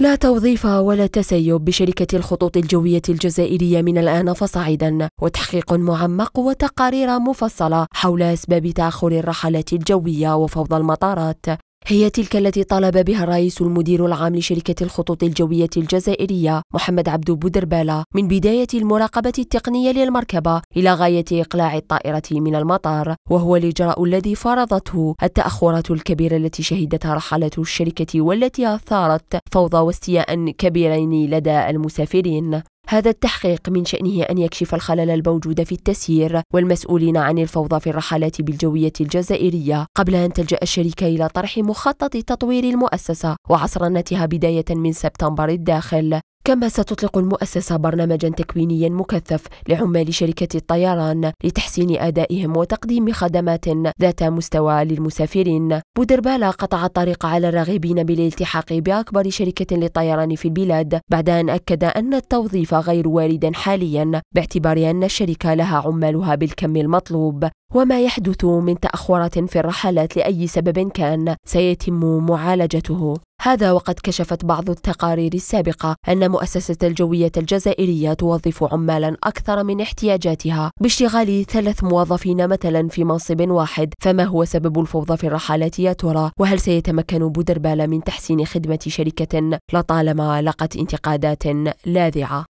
لا توظيف ولا تسيب بشركة الخطوط الجوية الجزائرية من الآن فصاعدا وتحقيق معمق وتقارير مفصلة حول أسباب تأخر الرحلات الجوية وفوضى المطارات هي تلك التي طالب بها الرئيس المدير العام لشركة الخطوط الجوية الجزائرية محمد عبدو بودربالة من بداية المراقبة التقنية للمركبة إلى غاية إقلاع الطائرة من المطار وهو الإجراء الذي فرضته التأخرات الكبيرة التي شهدتها رحلة الشركة والتي أثارت فوضى واستياء كبيرين لدى المسافرين هذا التحقيق من شأنه أن يكشف الخلل الموجود في التسيير والمسؤولين عن الفوضى في الرحلات بالجوية الجزائرية قبل أن تلجأ الشركة إلى طرح مخطط تطوير المؤسسة وعصرنتها بداية من سبتمبر الداخل كما ستطلق المؤسسة برنامجا تكوينيا مكثف لعمال شركة الطيران لتحسين أدائهم وتقديم خدمات ذات مستوى للمسافرين بودربالا قطع الطريق على الراغبين بالالتحاق بأكبر شركة للطيران في البلاد بعد أن أكد أن التوظيف غير وارد حاليا باعتبار أن الشركة لها عمالها بالكم المطلوب وما يحدث من تأخرات في الرحلات لأي سبب كان سيتم معالجته هذا وقد كشفت بعض التقارير السابقة أن مؤسسة الجوية الجزائرية توظف عمالا أكثر من احتياجاتها باشتغال ثلاث موظفين مثلا في منصب واحد فما هو سبب الفوضى في الرحلات يا ترى وهل سيتمكن بودربال من تحسين خدمة شركة لطالما لقت انتقادات لاذعة